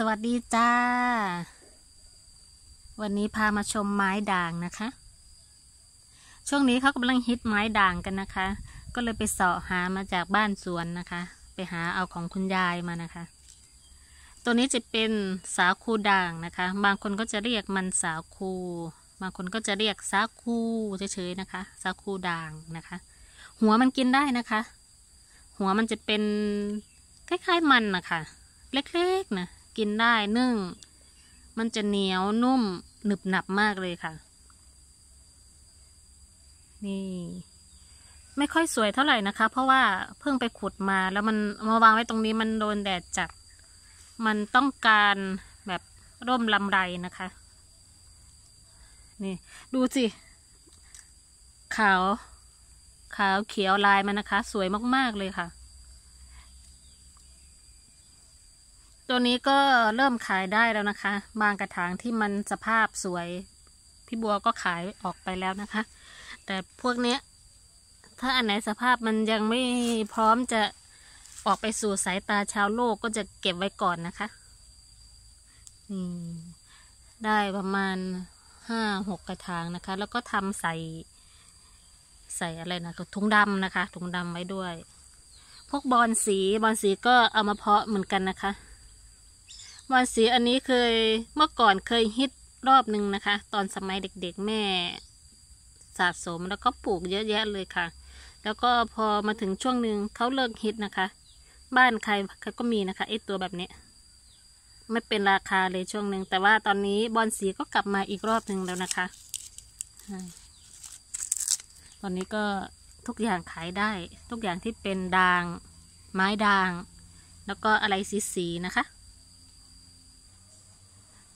สวัสดีจ้า วันนี้พามาชมไม้ด่างนะคะ ช่วงนี้เขากำลังฮิตไม้ด่างกันนะคะ ก็เลยไปเสาะหามาจากบ้านสวนนะคะ ไปหาเอาของคุณยายมานะคะ ตัวนี้จะเป็นสาคูด่างนะคะ บางคนก็จะเรียกมันสาคู บางคนก็จะเรียกสาคูเฉยๆนะคะ สาคูด่างนะคะ หัวมันกินได้นะคะ หัวมันจะเป็น คล้าย ๆมันนะคะเล็กๆนะกินได้นึ่งมันจะเหนียวนุ่มหนึบหนับมากเลยค่ะ นี่ ไม่ค่อยสวยเท่าไหร่นะคะ เพราะว่าเพิ่งไปขุดมา แล้วมันมาวางไว้ตรงนี้มันโดนแดดจัด มันต้องการแบบร่มลำไรนะคะ นี่ดูสิ ขาว ขาวเขียวลายมันนะคะ สวยมากๆเลยค่ะตัวนี้ก็เริ่มขายได้แล้วนะคะบางกระถางที่มันสภาพสวย พี่บัวก็ขายออกไปแล้วนะคะ แต่พวกเนี้ย ถ้าอันไหนสภาพมันยังไม่พร้อมจะออกไปสู่สายตาชาวโลกก็จะเก็บไว้ก่อนนะคะอืมได้ประมาณห้าหกกระถางนะคะ แล้วก็ทำใส่ ใส่อะไรนะถุงดำนะคะ ถุงดำไว้ด้วย พวกบอลสีบอลสีก็เอามาเพาะเหมือนกันนะคะบอลสีอันนี้เคยเมื่อก่อนเคยฮิตรอบหนึ่งนะคะ ตอนสมัยเด็กๆแม่สะสมแล้วก็ปลูกเยอะแยะเลยค่ะ แล้วก็พอมาถึงช่วงหนึ่งเขาเลิกฮิตนะคะ บ้านใครใครก็มีนะคะไอตัวแบบนี้ไม่เป็นราคาเลยช่วงหนึ่งแต่ว่าตอนนี้บอลสีก็กลับมาอีกรอบหนึ่งแล้วนะคะ ตอนนี้ก็ทุกอย่างขายได้ทุกอย่างที่เป็นด่างไม้ด่าง แล้วก็อะไรสีๆนะคะ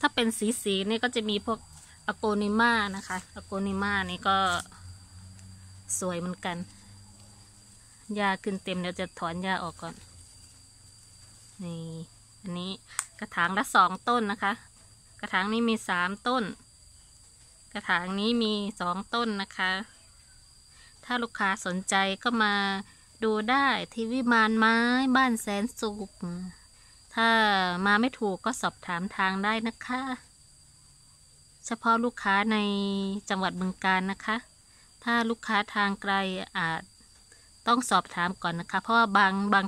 ถ้าเป็นสีสีนี่ก็จะมีพวกอะโกนิมานะคะอะโกนิมานี่ก็ สวยเหมือนกัน ยาขึ้นเต็มเดี๋ยวจะถอนยาออกก่อนนี่อันนี้กระถางละสองต้นนะคะ กระถางนี้มีสามต้น กระถางนี้มีสองต้นนะคะ ถ้าลูกค้าสนใจก็มาดูได้ที่วิมานไม้บ้าน แสนสุขถ้ามาไม่ถูกก็สอบถามทางได้นะคะ เฉพาะลูกค้าในจังหวัดบึงการนะคะ ถ้าลูกค้าทางไกลอาจต้องสอบถามก่อนนะคะเพราะว่าบางบาง